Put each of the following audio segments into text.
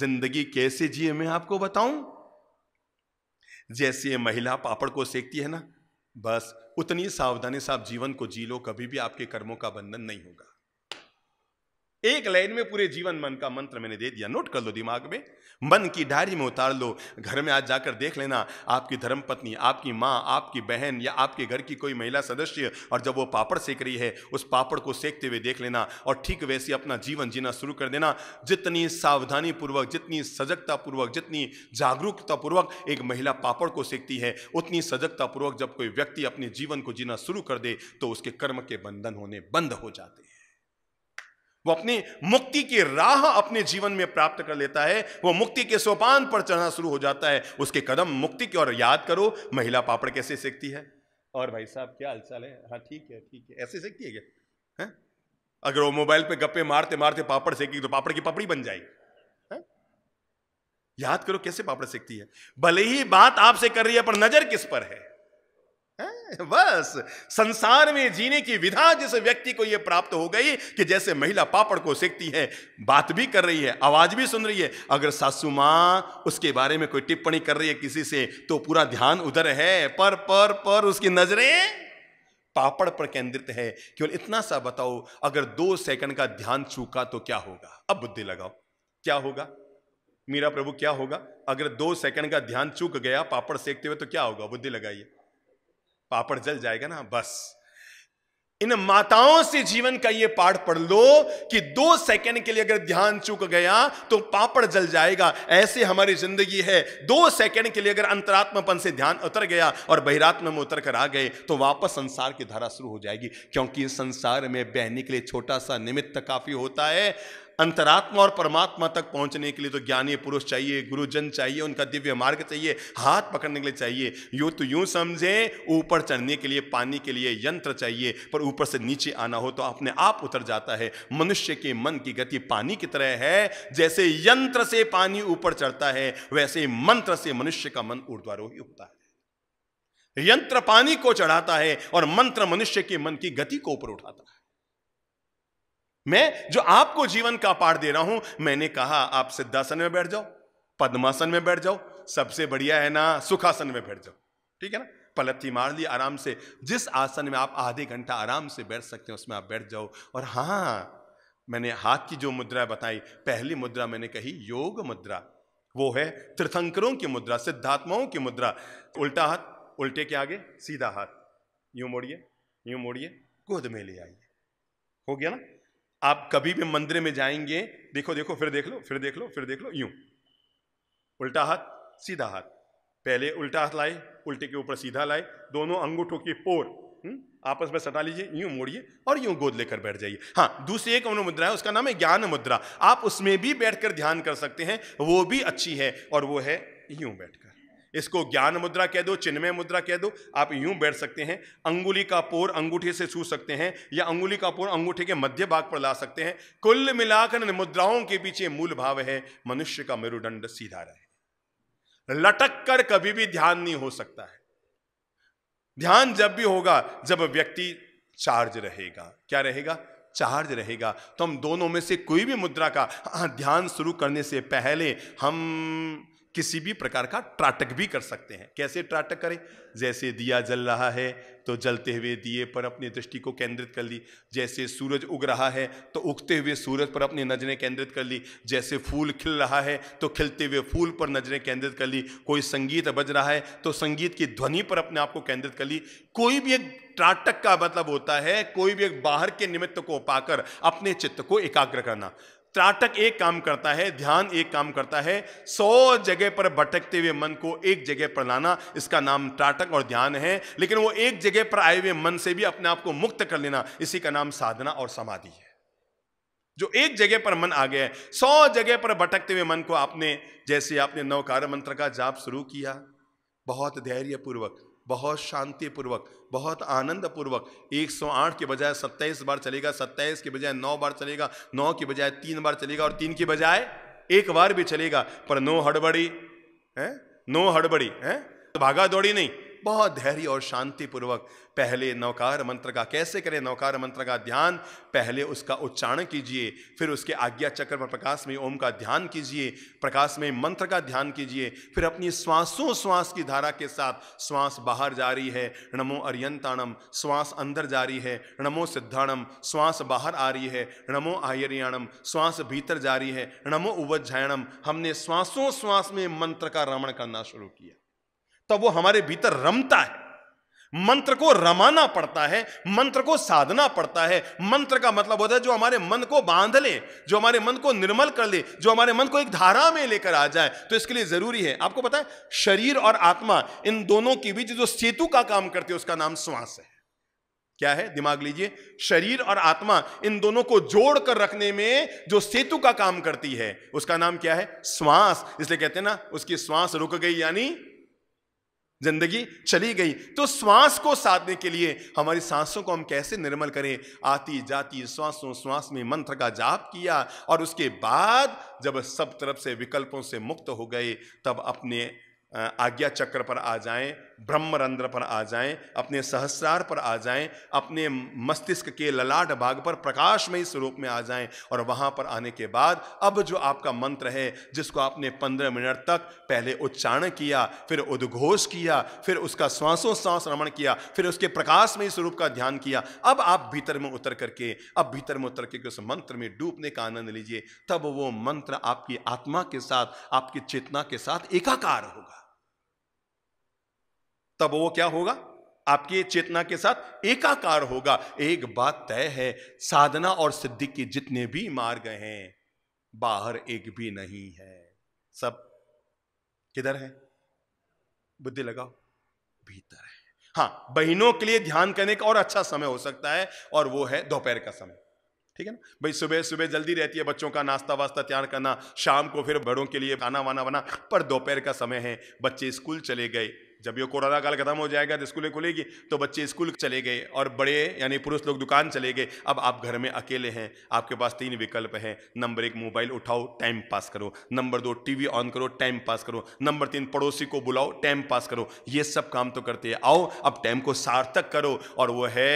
जिंदगी कैसे जिए मैं आपको बताऊं जैसे महिला पापड़ को सेकती है ना बस उतनी सावधानी से आप जीवन को जी लो कभी भी आपके कर्मों का बंधन नहीं होगा एक लाइन में पूरे जीवन मन का मंत्र मैंने दे दिया नोट कर लो दिमाग में मन की डायरी में उतार लो घर में आज जाकर देख लेना आपकी धर्मपत्नी आपकी माँ आपकी बहन या आपके घर की कोई महिला सदस्य और जब वो पापड़ सेक रही है उस पापड़ को सेकते हुए देख लेना और ठीक वैसे अपना जीवन जीना शुरू कर देना जितनी सावधानी पूर्वक जितनी सजगता पूर्वक जितनी जागरूकता पूर्वक एक महिला पापड़ को सेकती है उतनी सजगता पूर्वक जब कोई व्यक्ति अपने जीवन को जीना शुरू कर दे तो उसके कर्म के बंधन होने बंद हो जाते हैं वो अपनी मुक्ति की राह अपने जीवन में प्राप्त कर लेता है वो मुक्ति के सोपान पर चढ़ना शुरू हो जाता है उसके कदम मुक्ति की ओर याद करो महिला पापड़ कैसे सेकती है और भाई साहब क्या हालचाल है हाँ ठीक है ठीक है ऐसे सेकती है क्या है अगर वो मोबाइल पे गप्पे मारते मारते पापड़ सेकेगी तो पापड़ की पपड़ी बन जाएगी याद करो कैसे पापड़ सेकती है भले ही बात आपसे कर रही है पर नजर किस पर है बस संसार में जीने की विधा जिस व्यक्ति को यह प्राप्त हो गई कि जैसे महिला पापड़ को सेकती है बात भी कर रही है आवाज भी सुन रही है अगर सासू मां उसके बारे में कोई टिप्पणी कर रही है किसी से तो पूरा ध्यान उधर है पर पर पर उसकी नजरें पापड़ पर केंद्रित है केवल इतना सा बताओ अगर दो सेकंड का ध्यान चूका तो क्या होगा अब बुद्धि लगाओ क्या होगा मीरा प्रभु क्या होगा अगर दो सेकंड का ध्यान चूक गया पापड़ सेकते हुए तो क्या होगा बुद्धि लगाइए पापड़ जल जाएगा ना बस इन माताओं से जीवन का ये पाठ पढ़ लो कि दो सेकंड के लिए अगर ध्यान चूक गया तो पापड़ जल जाएगा ऐसे हमारी जिंदगी है दो सेकंड के लिए अगर अंतरात्मपन से ध्यान उतर गया और बहिरात्म में उतर कर आ गए तो वापस संसार की धारा शुरू हो जाएगी क्योंकि संसार में बहने के लिए छोटा सा निमित्त काफी होता है अंतरात्मा और परमात्मा तक पहुंचने के लिए तो ज्ञानी पुरुष चाहिए गुरुजन चाहिए उनका दिव्य मार्ग चाहिए हाथ पकड़ने के लिए चाहिए यू तो यूं समझे ऊपर चढ़ने के लिए पानी के लिए यंत्र चाहिए पर ऊपर से नीचे आना हो तो अपने आप उतर जाता है मनुष्य के मन की गति पानी की तरह है जैसे यंत्र से पानी ऊपर चढ़ता है वैसे मंत्र से मनुष्य का मन ऊर्ध्वारोही होता है यंत्र पानी को चढ़ाता है और मंत्र मनुष्य के मन की गति को ऊपर उठाता है मैं जो आपको जीवन का पाठ दे रहा हूं मैंने कहा आप सिद्धासन में बैठ जाओ पद्मासन में बैठ जाओ सबसे बढ़िया है ना सुखासन में बैठ जाओ ठीक है ना पलथी मार ली आराम से जिस आसन में आप आधे घंटा आराम से बैठ सकते हैं उसमें आप बैठ जाओ और हाँ मैंने हाथ की जो मुद्रा बताई पहली मुद्रा मैंने कही योग मुद्रा वो है तीर्थंकरों की मुद्रा सिद्धात्माओं की मुद्रा उल्टा हाथ उल्टे के आगे सीधा हाथ यूं मोड़िए यूं मोड़िए गोद में ले आइए हो गया ना आप कभी भी मंदिर में जाएंगे देखो देखो फिर देख लो फिर देख लो फिर देख लो यूं उल्टा हाथ सीधा हाथ पहले उल्टा हाथ लाए उल्टे के ऊपर सीधा लाए दोनों अंगूठों की पोर हम्म, आपस में सटा लीजिए यूं मोड़िए और यूं गोद लेकर बैठ जाइए हाँ दूसरी एक मुद्रा है उसका नाम है ज्ञान मुद्रा आप उसमें भी बैठकर ध्यान कर सकते हैं वो भी अच्छी है और वो है यूं बैठकर इसको ज्ञान मुद्रा कह दो चिन्मय मुद्रा कह दो आप यूं बैठ सकते हैं अंगुली का पोर अंगूठे से छू सकते हैं या अंगुली का पोर अंगूठे के मध्य भाग पर ला सकते हैं कुल मिलाकर मुद्राओं के पीछे मूल भाव है मनुष्य का मेरुदंड सीधा रहे लटक कर कभी भी ध्यान नहीं हो सकता है ध्यान जब भी होगा जब व्यक्ति चार्ज रहेगा क्या रहेगा चार्ज रहेगा तो हम दोनों में से कोई भी मुद्रा का हाँ, ध्यान शुरू करने से पहले हम किसी भी प्रकार का त्राटक भी कर सकते हैं कैसे त्राटक करें जैसे दिया जल रहा है तो जलते हुए दिए पर अपनी दृष्टि को केंद्रित कर ली जैसे सूरज उग रहा है तो उगते हुए सूरज पर अपनी नज़रें केंद्रित कर ली जैसे फूल खिल रहा है तो खिलते हुए फूल पर नज़रें केंद्रित कर ली कोई संगीत बज रहा है तो संगीत की ध्वनि पर अपने आप को केंद्रित कर ली कोई भी एक त्राटक का मतलब होता है कोई भी एक बाहर के निमित्त को पाकर अपने चित्त को एकाग्र करना त्राटक एक काम करता है ध्यान एक काम करता है सौ जगह पर भटकते हुए मन को एक जगह पर लाना इसका नाम त्राटक और ध्यान है लेकिन वो एक जगह पर आए हुए मन से भी अपने आप को मुक्त कर लेना इसी का नाम साधना और समाधि है जो एक जगह पर मन आ गया है सौ जगह पर भटकते हुए मन को आपने जैसे आपने नवकार मंत्र का जाप शुरू किया बहुत धैर्यपूर्वक बहुत शांतिपूर्वक बहुत आनंदपूर्वक 108 के बजाय 27 बार चलेगा 27 के बजाय 9 बार चलेगा 9 के बजाय 3 बार चलेगा और 3 के बजाय एक बार भी चलेगा पर नो हड़बड़ी है नो हड़बड़ी है भागा दौड़ी नहीं बहुत धैर्य और शांतिपूर्वक पहले नौकार मंत्र का कैसे करें नौकार मंत्र का ध्यान पहले उसका उच्चारण कीजिए फिर उसके आज्ञा चक्र पर प्रकाश में ओम का ध्यान कीजिए प्रकाश में मंत्र का ध्यान कीजिए फिर अपनी श्वासों श्वास की धारा के साथ श्वास बाहर जा रही है नमो अरियंताणम श्वास अंदर जा रही है नमो सिद्धाणम श्वास बाहर आ रही है नमो आयरियाणम श्वास भीतर जा रही है नमो उवज्जायणम हमने श्वासों श्वास में मंत्र का रमण करना शुरू किया तो वो हमारे भीतर रमता है मंत्र को रमाना पड़ता है मंत्र को साधना पड़ता है मंत्र का मतलब होता है जो हमारे मन को बांध ले जो हमारे मन को निर्मल कर ले जो हमारे मन को एक धारा में लेकर आ जाए तो इसके लिए जरूरी है आपको पता है शरीर और आत्मा इन दोनों के बीच जो सेतु का काम करते हैं उसका नाम श्वास है क्या है दिमाग लीजिए शरीर और आत्मा इन दोनों को जोड़कर रखने में जो सेतु का काम करती है उसका नाम क्या है श्वास इसलिए कहते हैं ना उसकी श्वास रुक गई यानी जिंदगी चली गई तो श्वास को साधने के लिए हमारी सांसों को हम कैसे निर्मल करें आती जाती श्वासों श्वास में मंत्र का जाप किया और उसके बाद जब सब तरफ से विकल्पों से मुक्त हो गए तब अपने आज्ञा चक्र पर आ जाएं ब्रह्मरंध्र पर आ जाएं अपने सहस्रार पर आ जाएं अपने मस्तिष्क के ललाट भाग पर प्रकाशमय स्वरूप में आ जाएं और वहाँ पर आने के बाद अब जो आपका मंत्र है जिसको आपने पंद्रह मिनट तक पहले उच्चारण किया फिर उद्घोष किया फिर उसका श्वासों श्वास रमण किया फिर उसके प्रकाशमय स्वरूप का ध्यान किया अब आप भीतर में उतर करके अब भीतर में उतर करके उस मंत्र में डूबने का आनंद लीजिए तब वो मंत्र आपकी आत्मा के साथ आपकी चेतना के साथ एकाकार होगा तब वो क्या होगा आपकी चेतना के साथ एकाकार होगा एक बात तय है साधना और सिद्धि के जितने भी मार्ग हैं बाहर एक भी नहीं है सब किधर है बुद्धि लगाओ भीतर है हाँ बहनों के लिए ध्यान करने का और अच्छा समय हो सकता है और वो है दोपहर का समय ठीक है ना भाई सुबह सुबह जल्दी रहती है बच्चों का नाश्ता वास्ता तैयार करना शाम को फिर बड़ों के लिए खाना वाना बना पर दोपहर का समय है बच्चे स्कूल चले गए जब ये कोरोना काल खत्म हो जाएगा तो स्कूलें खुलेगी तो बच्चे स्कूल चले गए और बड़े यानी पुरुष लोग दुकान चले गए अब आप घर में अकेले हैं आपके पास तीन विकल्प हैं नंबर एक मोबाइल उठाओ टाइम पास करो नंबर दो टीवी ऑन करो टाइम पास करो नंबर तीन पड़ोसी को बुलाओ टाइम पास करो ये सब काम तो करते हैं आओ अब टाइम को सार्थक करो और वो है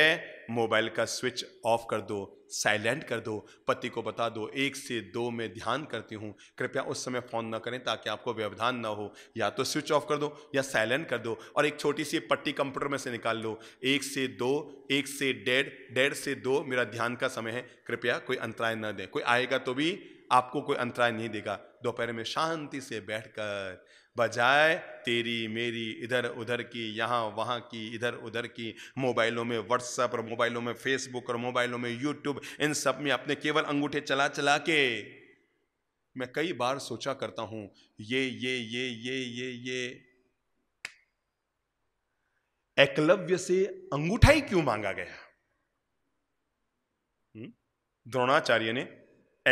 मोबाइल का स्विच ऑफ कर दो साइलेंट कर दो पति को बता दो एक से दो में ध्यान करती हूँ कृपया उस समय फ़ोन ना करें ताकि आपको व्यवधान ना हो या तो स्विच ऑफ कर दो या साइलेंट कर दो और एक छोटी सी पट्टी कंप्यूटर में से निकाल लो एक से दो एक से डेढ़ डेढ़ से दो मेरा ध्यान का समय है कृपया कोई अंतराय ना दें कोई आएगा तो भी आपको कोई अंतराय नहीं देगा दोपहर में शांति से बैठकर बजाय तेरी मेरी इधर उधर की यहाँ वहाँ की इधर उधर की मोबाइलों में व्हाट्सअप और मोबाइलों में फेसबुक और मोबाइलों में यूट्यूब इन सब में अपने केवल अंगूठे चला चला के मैं कई बार सोचा करता हूँ ये ये ये ये ये ये एकलव्य से अंगूठा ही क्यों मांगा गया हम्म? द्रोणाचार्य ने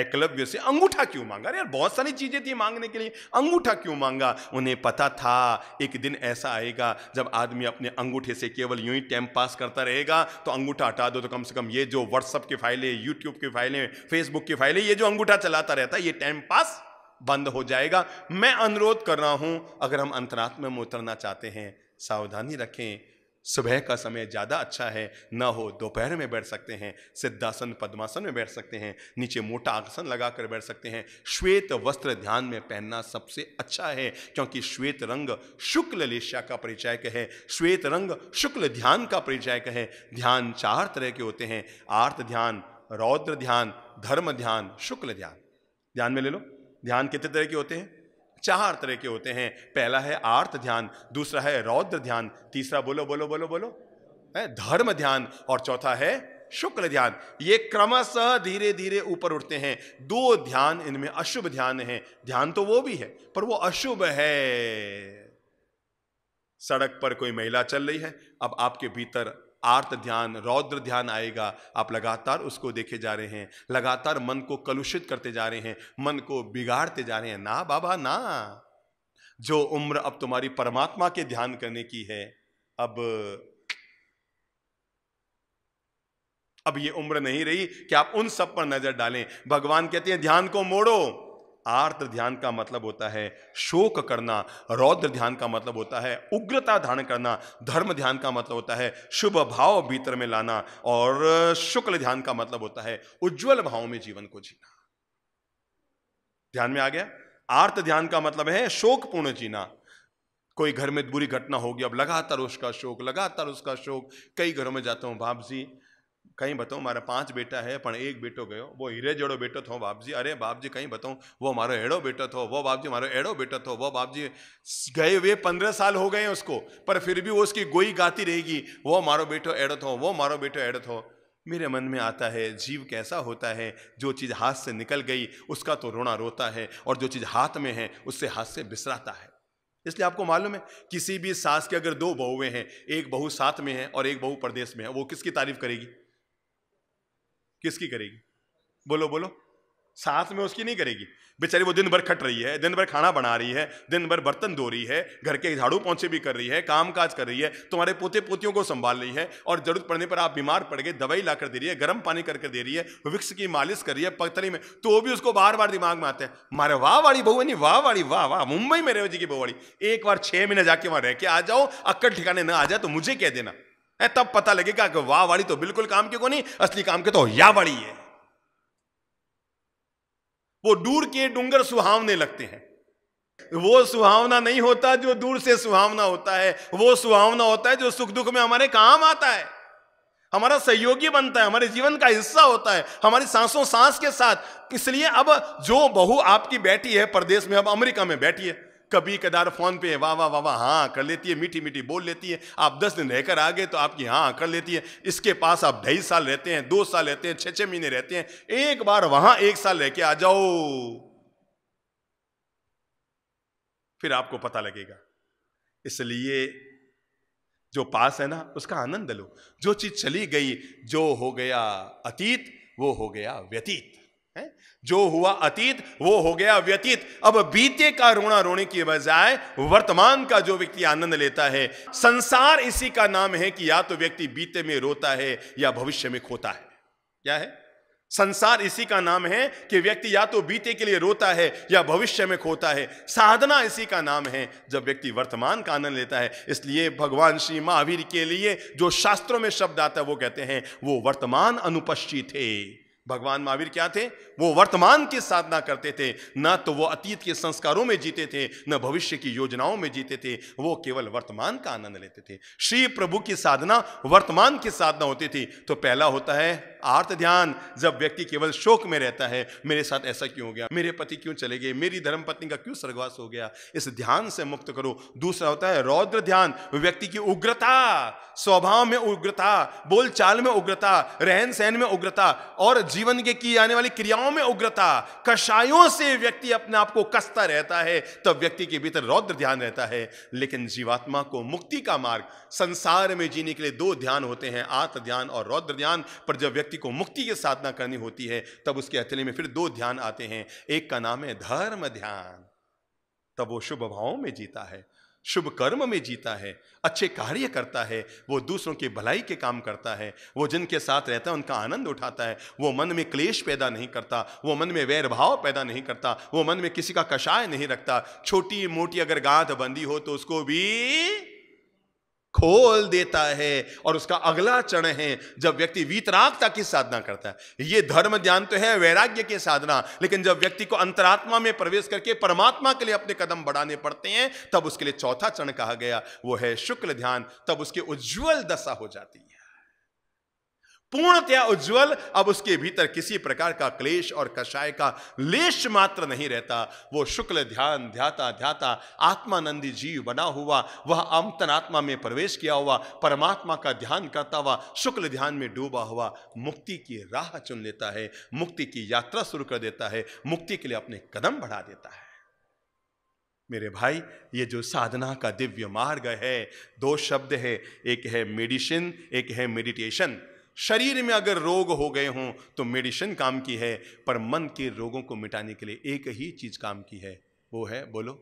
एकलव्य से अंगूठा क्यों मांगा यार बहुत सारी चीजें थी मांगने के लिए अंगूठा क्यों मांगा उन्हें पता था एक दिन ऐसा आएगा जब आदमी अपने अंगूठे से केवल यूं ही टाइम पास करता रहेगा तो अंगूठा हटा दो तो कम से कम ये जो व्हाट्सअप की फाइलें यूट्यूब की फाइलें फेसबुक की फाइलें ये जो अंगूठा चलाता रहता है ये टाइम पास बंद हो जाएगा मैं अनुरोध कर रहा हूं अगर हम अंतरात्मा में उतरना चाहते हैं सावधानी रखें सुबह का समय ज़्यादा अच्छा है ना हो दोपहर में बैठ सकते हैं सिद्धासन पद्मासन में बैठ सकते हैं नीचे मोटा आसन लगा कर बैठ सकते हैं श्वेत वस्त्र ध्यान में पहनना सबसे अच्छा है क्योंकि श्वेत रंग शुक्ल लेशा का परिचायक है श्वेत रंग शुक्ल ध्यान का परिचायक है ध्यान चार तरह के होते हैं आर्थ ध्यान रौद्र ध्यान धर्म ध्यान शुक्ल ध्यान ध्यान में ले लो ध्यान कितने तरह के होते हैं चार तरह के होते हैं पहला है आर्त ध्यान दूसरा है रौद्र ध्यान तीसरा बोलो बोलो बोलो बोलो है धर्म ध्यान और चौथा है शुक्ल ध्यान ये क्रमशः धीरे धीरे ऊपर उठते हैं दो ध्यान इनमें अशुभ ध्यान है ध्यान तो वो भी है पर वो अशुभ है सड़क पर कोई महिला चल रही है अब आपके भीतर आर्त ध्यान रौद्र ध्यान आएगा आप लगातार उसको देखे जा रहे हैं लगातार मन को कलुषित करते जा रहे हैं मन को बिगाड़ते जा रहे हैं ना बाबा ना जो उम्र अब तुम्हारी परमात्मा के ध्यान करने की है अब अब ये उम्र नहीं रही कि आप उन सब पर नजर डालें भगवान कहते हैं ध्यान को मोड़ो आर्त ध्यान का मतलब होता है शोक करना रौद्र ध्यान का मतलब होता है उग्रता धारण करना धर्म ध्यान का मतलब होता है शुभ भाव भीतर में लाना और शुक्ल ध्यान का मतलब होता है उज्जवल भाव में जीवन को जीना ध्यान में आ गया आर्त ध्यान का मतलब है शोकपूर्ण जीना कोई घर में बुरी घटना होगी अब लगातार उसका शोक लगातार उसका शोक कई घरों में जाता हूं भाप जी कहीं बताऊँ मारा पांच बेटा है पर एक बेटो गयो वो हीरे जड़ो बेटो थो बाप जी अरे बाप जी कहीं बताऊँ वो बेटो थो वो बाप जी मारो एड़ो बेटो थो वो बाप जी गए हुए पंद्रह साल हो गए उसको पर फिर भी वो उसकी गोई गाती रहेगी वो मारो बेटो एडो थो वो मारो बेटो एडो थो मेरे मन में आता है जीव कैसा होता है जो चीज़ हाथ से निकल गई उसका तो रोना रोता है और जो चीज़ हाथ में है उससे हाथ से बिसराता है इसलिए आपको मालूम है किसी भी सास के अगर दो बहुएं हैं एक बहू साथ में है और एक बहू प्रदेश में है वो किसकी तारीफ करेगी किसकी करेगी बोलो बोलो साथ में उसकी नहीं करेगी बेचारी वो दिन भर खट रही है दिन भर खाना बना रही है दिन भर बर्तन धो रही है घर के झाड़ू पहुंचे भी कर रही है काम काज कर रही है तुम्हारे पोते पोतियों को संभाल रही है और जरूरत पड़ने पर आप बीमार पड़ गए दवाई ला कर दे रही है गर्म पानी करके दे रही है विक्स की मालिश कर रही है पथरी में तो वो भी उसको बार बार दिमाग में आते हैं मारे वाह वाली बहू नहीं वाह वाली वाह वाह मुंबई में रहो जी की बहू वाली एक बार छह महीने जाके वहां रह के आ जाओ अक्कड़ ठिकाने ना आ जाए तो मुझे कह देना है तब पता लगेगा कि वाह वाली तो बिल्कुल काम की को नहीं असली काम के तो या वाली है वो दूर के डूंगर सुहावने लगते हैं वो सुहावना नहीं होता जो दूर से सुहावना होता है वो सुहावना होता है जो सुख दुख में हमारे काम आता है हमारा सहयोगी बनता है हमारे जीवन का हिस्सा होता है हमारी सांसों सांस के साथ इसलिए अब जो बहू आपकी बैठी है प्रदेश में अब अमेरिका में बैठी है कभी कदार फोन पे है वाह वाह वाह वाह हाँ कर लेती है मीठी मीठी बोल लेती है आप दस दिन रहकर आ गए तो आपकी हाँ, हाँ कर लेती है इसके पास आप ढाई साल रहते हैं दो साल रहते हैं छः छः महीने रहते हैं एक बार वहां एक साल रह के आ जाओ फिर आपको पता लगेगा इसलिए जो पास है ना उसका आनंद लो जो चीज चली गई जो हो गया अतीत वो हो गया व्यतीत है जो हुआ अतीत वो हो गया व्यतीत अब बीते का रोना रोने की बजाय वर्तमान का जो व्यक्ति आनंद लेता है संसार इसी का नाम है कि या तो व्यक्ति बीते में रोता है या भविष्य में खोता है क्या है संसार इसी का नाम है कि व्यक्ति या तो बीते के लिए रोता है या भविष्य में खोता है साधना इसी का नाम है जब व्यक्ति वर्तमान का आनंद लेता है इसलिए भगवान श्री महावीर के लिए जो शास्त्रों में शब्द आता है वो कहते हैं वो वर्तमान अनुपस्थित है भगवान महावीर क्या थे वो वर्तमान की साधना करते थे ना तो वो अतीत के संस्कारों में जीते थे न भविष्य की योजनाओं में जीते थे वो केवल वर्तमान का आनंद लेते थे श्री प्रभु की साधना वर्तमान की साधना होती थी तो पहला होता है आर्त ध्यान जब व्यक्ति केवल शोक में रहता है मेरे साथ ऐसा क्यों हो गया मेरे पति क्यों चले गए मेरी धर्मपत्नी का क्यों स्वर्गवास हो गया इस ध्यान से मुक्त करो दूसरा होता है रौद्र ध्यान व्यक्ति की उग्रता स्वभाव में उग्रता बोलचाल में उग्रता रहन सहन में उग्रता और जीवन के की आने वाली क्रियाओं में उग्रता कषायों से व्यक्ति अपने आप को कसता रहता है तब व्यक्ति के भीतर रौद्र ध्यान रहता है लेकिन जीवात्मा को मुक्ति का मार्ग संसार में जीने के लिए दो ध्यान होते हैं आत्म ध्यान और रौद्र ध्यान पर जब व्यक्ति को मुक्ति की साधना करनी होती है तब उसके हथेली में फिर दो ध्यान आते हैं एक का नाम है धर्म ध्यान तब वो शुभ भावों में जीता है शुभ कर्म में जीता है अच्छे कार्य करता है वो दूसरों की भलाई के काम करता है वो जिनके साथ रहता है उनका आनंद उठाता है वो मन में क्लेश पैदा नहीं करता वो मन में वैर भाव पैदा नहीं करता वो मन में किसी का कषाय नहीं रखता छोटी मोटी अगर गांध बंदी हो तो उसको भी खोल देता है और उसका अगला चरण है जब व्यक्ति वीतरागता की साधना करता है ये धर्म ज्ञान तो है वैराग्य की साधना लेकिन जब व्यक्ति को अंतरात्मा में प्रवेश करके परमात्मा के लिए अपने कदम बढ़ाने पड़ते हैं तब उसके लिए चौथा चरण कहा गया वो है शुक्ल ध्यान तब उसकी उज्ज्वल दशा हो जाती है पूर्णतया उज्जवल अब उसके भीतर किसी प्रकार का क्लेश और कषाय का लेश मात्र नहीं रहता वो शुक्ल ध्यान ध्याता ध्याता आत्मानंदी जीव बना हुआ वह आत्मा में प्रवेश किया हुआ परमात्मा का ध्यान करता हुआ शुक्ल ध्यान में डूबा हुआ मुक्ति की राह चुन लेता है मुक्ति की यात्रा शुरू कर देता है मुक्ति के लिए अपने कदम बढ़ा देता है मेरे भाई ये जो साधना का दिव्य मार्ग है दो शब्द है एक है मेडिसिन एक है मेडिटेशन शरीर में अगर रोग हो गए हों तो मेडिसिन काम की है पर मन के रोगों को मिटाने के लिए एक ही चीज़ काम की है वो है बोलो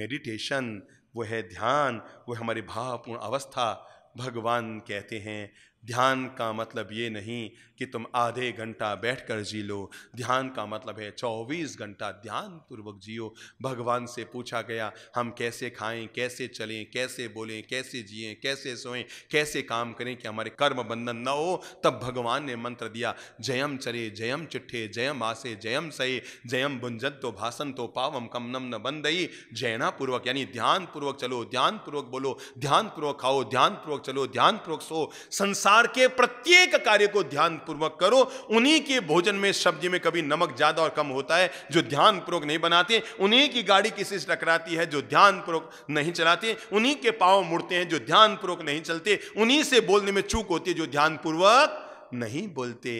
मेडिटेशन वो है ध्यान वो है हमारी भावपूर्ण अवस्था भगवान कहते हैं ध्यान का मतलब ये नहीं कि तुम आधे घंटा बैठकर जी लो ध्यान का मतलब है चौबीस घंटा ध्यान पूर्वक जियो भगवान से पूछा गया हम कैसे खाएं कैसे चलें कैसे बोलें कैसे जिए कैसे सोएं कैसे काम करें कि हमारे कर्म बंधन न हो तब भगवान ने मंत्र दिया जयम चरे जयम चिट्ठे जयम आसे जयम सहे जयम बुंजन तो भाषण तो पावम कम नम न बंदई जयना पूर्वक यानी ध्यान पूर्वक चलो ध्यान पूर्वक बोलो ध्यान पूर्वक खाओ ध्यान पूर्वक चलो ध्यान पूर्वक सो संसार संसार के प्रत्येक कार्य को ध्यानपूर्वक करो उन्हीं के भोजन में सब्जी में कभी नमक ज्यादा और कम होता है जो ध्यानपूर्वक नहीं बनाते उन्हीं की गाड़ी किसी से टकराती है जो ध्यानपूर्वक नहीं चलाते उन्हीं के पाव मुड़ते हैं जो पूर्वक नहीं चलते उन्हीं से बोलने में चूक होती है जो ध्यानपूर्वक नहीं बोलते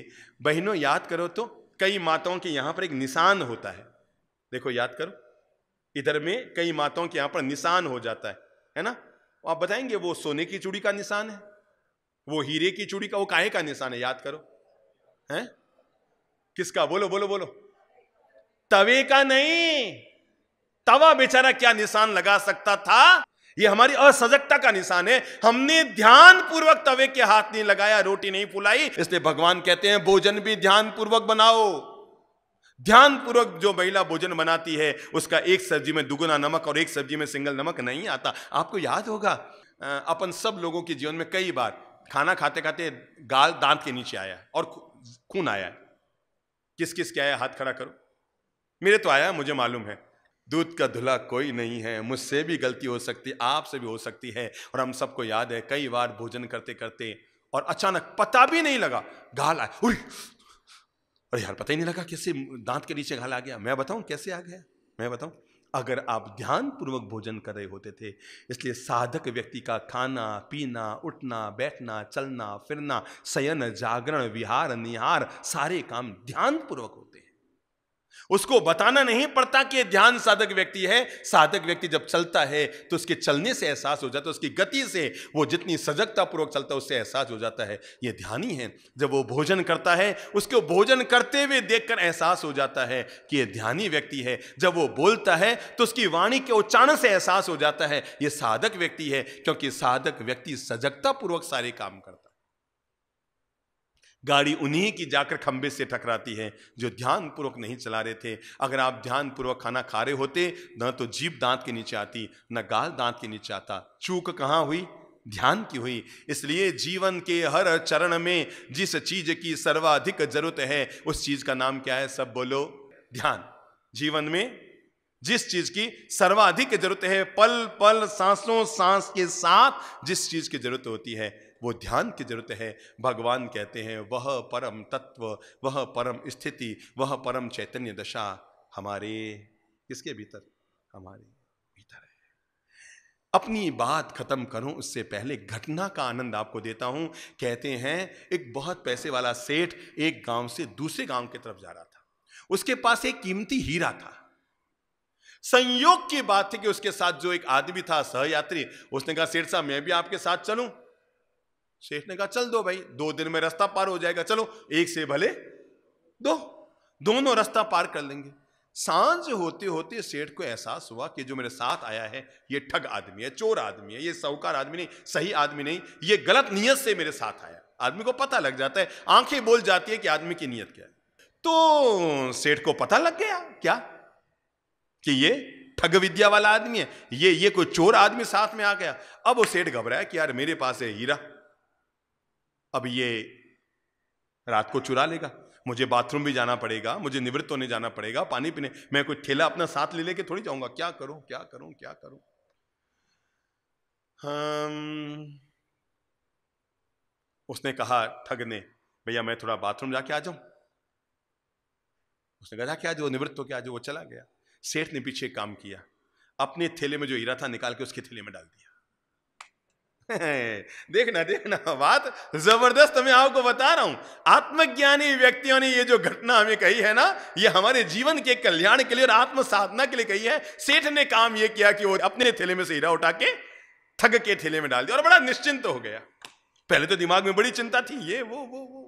बहनों याद करो तो कई माताओं के यहां पर एक निशान होता है देखो याद करो इधर में कई माताओं के यहां पर निशान हो जाता है है ना आप बताएंगे वो सोने की चूड़ी का निशान है वो हीरे की चूड़ी का वो काहे का निशान है याद करो हैं किसका बोलो बोलो बोलो तवे का नहीं तवा बेचारा क्या निशान लगा सकता था ये हमारी असजगता का निशान है हमने ध्यान पूर्वक तवे के हाथ नहीं लगाया रोटी नहीं फुलाई इसलिए भगवान कहते हैं भोजन भी ध्यान पूर्वक बनाओ ध्यान पूर्वक जो महिला भोजन बनाती है उसका एक सब्जी में दुगुना नमक और एक सब्जी में सिंगल नमक नहीं आता आपको याद होगा अपन सब लोगों के जीवन में कई बार खाना खाते खाते गाल दांत के नीचे आया और खून आया किस किस के आया हाथ खड़ा करो मेरे तो आया मुझे मालूम है दूध का धुला कोई नहीं है मुझसे भी गलती हो सकती आपसे भी हो सकती है और हम सबको याद है कई बार भोजन करते करते और अचानक पता भी नहीं लगा घाल आया उरी अरे यार पता ही नहीं लगा कैसे दांत के नीचे घाल आ गया मैं बताऊं कैसे आ गया मैं बताऊं अगर आप ध्यानपूर्वक भोजन कर रहे होते थे इसलिए साधक व्यक्ति का खाना पीना उठना बैठना चलना फिरना शयन जागरण विहार निहार सारे काम ध्यानपूर्वक होते हैं उसको बताना नहीं पड़ता कि ध्यान साधक व्यक्ति है साधक व्यक्ति जब चलता है तो उसके चलने से एहसास हो जाता है उसकी गति से वो जितनी सजगता पूर्वक चलता है उससे एहसास हो जाता है ये ध्यान ही है जब वो भोजन करता है उसको भोजन करते हुए देखकर एहसास हो जाता है कि ये ध्यानी व्यक्ति है जब वो बोलता है तो उसकी वाणी के उच्चारण से एहसास हो जाता है ये साधक व्यक्ति है क्योंकि साधक व्यक्ति सजगता पूर्वक सारे काम करता है गाड़ी उन्हीं की जाकर खंबे से टकराती है जो ध्यानपूर्वक नहीं चला रहे थे अगर आप ध्यानपूर्वक खाना खा रहे होते न तो जीप दांत के नीचे आती न गाल दांत के नीचे आता चूक कहाँ हुई ध्यान की हुई इसलिए जीवन के हर चरण में जिस चीज की सर्वाधिक जरूरत है उस चीज का नाम क्या है सब बोलो ध्यान जीवन में जिस चीज की सर्वाधिक जरूरत है पल पल सांसों सांस के साथ जिस चीज की जरूरत होती है वो ध्यान की जरूरत है भगवान कहते हैं वह परम तत्व वह परम स्थिति वह परम चैतन्य दशा हमारे किसके भीतर हमारे भीतर है अपनी बात खत्म करूं उससे पहले घटना का आनंद आपको देता हूं कहते हैं एक बहुत पैसे वाला सेठ एक गांव से दूसरे गांव की तरफ जा रहा था उसके पास एक कीमती हीरा था संयोग की बात थी कि उसके साथ जो एक आदमी था सहयात्री उसने कहा सेठ साहब मैं भी आपके साथ चलूं शेठ ने कहा चल दो भाई दो दिन में रास्ता पार हो जाएगा चलो एक से भले दो दोनों रास्ता पार कर लेंगे सांझ होते होते सेठ को एहसास हुआ कि जो मेरे साथ आया है ये ठग आदमी है चोर आदमी है ये साहूकार आदमी नहीं सही आदमी नहीं ये गलत नीयत से मेरे साथ आया आदमी को पता लग जाता है आंखें बोल जाती है कि आदमी की नीयत क्या है तो सेठ को पता लग गया क्या कि ये ठग विद्या वाला आदमी है ये ये कोई चोर आदमी साथ में आ गया अब वो सेठ घबराया कि यार मेरे पास है हीरा अब ये रात को चुरा लेगा मुझे बाथरूम भी जाना पड़ेगा मुझे निवृत्त होने जाना पड़ेगा पानी पीने मैं कोई ठेला अपना साथ ले लेके थोड़ी जाऊंगा क्या करूं क्या करूं क्या करूं हम... उसने कहा ठग ने भैया मैं थोड़ा बाथरूम जाके आ जाऊं उसने कहा जाके आज वो निवृत्त क्या आज वो चला गया सेठ ने पीछे काम किया अपने थैले में जो हीरा था निकाल के उसके थैले में डाल दिया देखना देखना बात जबरदस्त मैं आपको बता रहा हूं आत्मज्ञानी व्यक्तियों ने ये जो घटना हमें कही है ना ये हमारे जीवन के कल्याण के लिए और आत्म साधना के लिए कही है सेठ ने काम ये किया कि वो अपने थैले में से हीरा उठा के ठग के थैले में डाल दिया और बड़ा निश्चिंत तो हो गया पहले तो दिमाग में बड़ी चिंता थी ये वो वो वो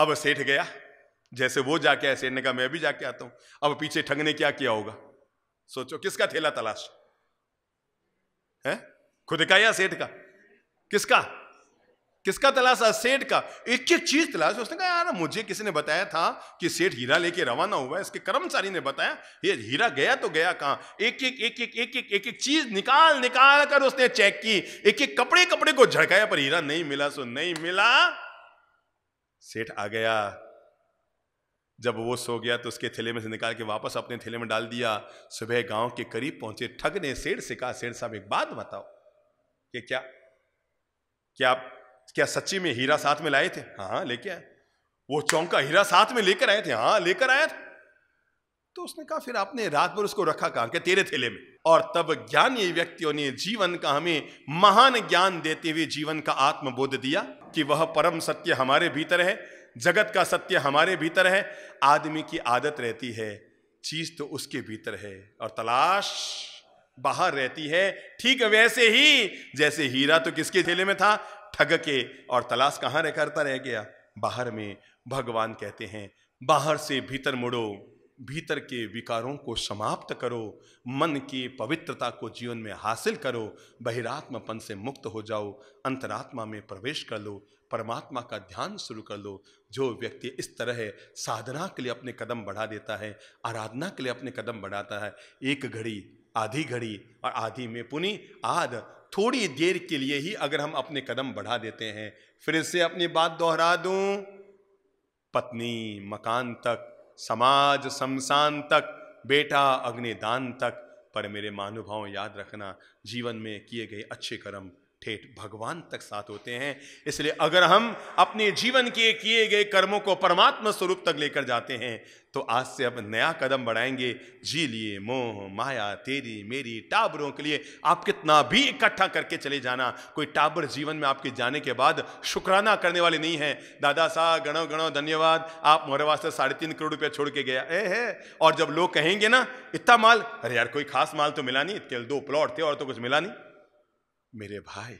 अब सेठ गया जैसे वो जाके आया सेठ ने कहा मैं भी जाके आता हूं अब पीछे ठग ने क्या किया होगा सोचो किसका थैला तलाश है खुद का या सेठ का किसका किसका तलाश सेठ का एक एक चीज तलाश उसने कहा यार मुझे किसी ने बताया था कि सेठ हीरा लेके रवाना हुआ है इसके कर्मचारी ने बताया ये हीरा गया तो गया कहां एक एक एक एक एक एक एक एक चीज निकाल निकाल कर उसने चेक की एक एक कपड़े कपड़े को झड़काया पर हीरा नहीं मिला सो नहीं मिला सेठ आ गया जब वो सो गया तो उसके थैले में से निकाल के वापस अपने थैले में डाल दिया सुबह गांव के करीब पहुंचे ठग ने सेठ से कहा सेठ साहब एक बात बताओ कि क्या क्या आप क्या सच्ची में हीरा साथ में लाए थे हाँ हाँ लेके आए वो चौंका हीरा साथ में लेकर आए थे हाँ लेकर आया था तो उसने कहा फिर आपने रात भर उसको रखा कहा तेरे थैले में और तब ज्ञानी व्यक्तियों ने जीवन का हमें महान ज्ञान देते हुए जीवन का आत्मबोध दिया कि वह परम सत्य हमारे भीतर है जगत का सत्य हमारे भीतर है आदमी की आदत रहती है चीज तो उसके भीतर है और तलाश बाहर रहती है ठीक वैसे ही जैसे हीरा तो किसके थैले में था ठग के और तलाश कहाँ रह करता रह गया बाहर में भगवान कहते हैं बाहर से भीतर मुड़ो भीतर के विकारों को समाप्त करो मन की पवित्रता को जीवन में हासिल करो बहिरात्मापन से मुक्त हो जाओ अंतरात्मा में प्रवेश कर लो परमात्मा का ध्यान शुरू कर लो जो व्यक्ति इस तरह साधना के लिए अपने कदम बढ़ा देता है आराधना के लिए अपने कदम बढ़ाता है एक घड़ी आधी घड़ी और आधी में पुनि आध थोड़ी देर के लिए ही अगर हम अपने कदम बढ़ा देते हैं फिर से अपनी बात दोहरा दूं पत्नी मकान तक समाज शमशान तक बेटा अग्निदान तक पर मेरे महानुभाव याद रखना जीवन में किए गए अच्छे कर्म ठेठ भगवान तक साथ होते हैं इसलिए अगर हम अपने जीवन के किए गए कर्मों को परमात्मा स्वरूप तक लेकर जाते हैं तो आज से अब नया कदम बढ़ाएंगे जी लिए मोह माया तेरी मेरी टाबरों के लिए आप कितना भी इकट्ठा करके चले जाना कोई टाबर जीवन में आपके जाने के बाद शुक्राना करने वाले नहीं हैं दादा साहब गणो गणो धन्यवाद आप मोहरे वास्ते साढ़े तीन करोड़ रुपया छोड़ के गया ए है और जब लोग कहेंगे ना इतना माल अरे यार कोई खास माल तो मिला नहीं केवल दो प्लॉट थे और तो कुछ मिला नहीं मेरे भाई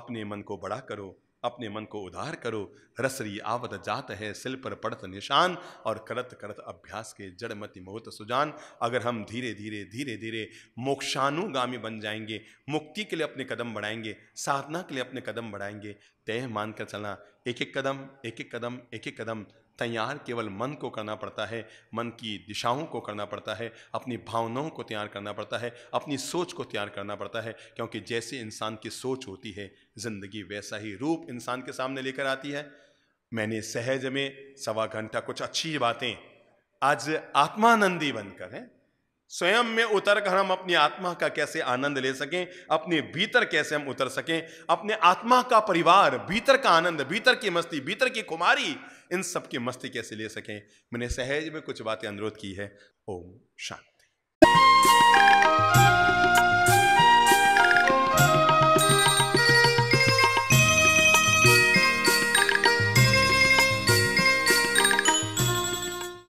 अपने मन को बड़ा करो अपने मन को उधार करो रसरी आवत जात है सिल पर पड़त निशान और करत करत अभ्यास के जड़मति मोहत सुजान अगर हम धीरे धीरे धीरे धीरे मोक्षानुगामी बन जाएंगे मुक्ति के लिए अपने कदम बढ़ाएंगे साधना के लिए अपने कदम बढ़ाएंगे तय मानकर चलना एक एक कदम एक एक कदम एक एक कदम तैयार केवल मन को करना पड़ता है मन की दिशाओं को करना पड़ता है अपनी भावनाओं को तैयार करना पड़ता है अपनी सोच को तैयार करना पड़ता है क्योंकि जैसे इंसान की सोच होती है ज़िंदगी वैसा ही रूप इंसान के सामने लेकर आती है मैंने सहज में सवा घंटा कुछ अच्छी बातें आज आत्मानंदी बनकर हैं स्वयं में उतर कर हम अपनी आत्मा का कैसे आनंद ले सकें अपने भीतर कैसे हम उतर सकें अपने आत्मा का परिवार भीतर का आनंद भीतर की मस्ती भीतर की कुमारी इन सब की मस्ती कैसे ले सकें मैंने सहज में कुछ बातें अनुरोध की है ओम शांति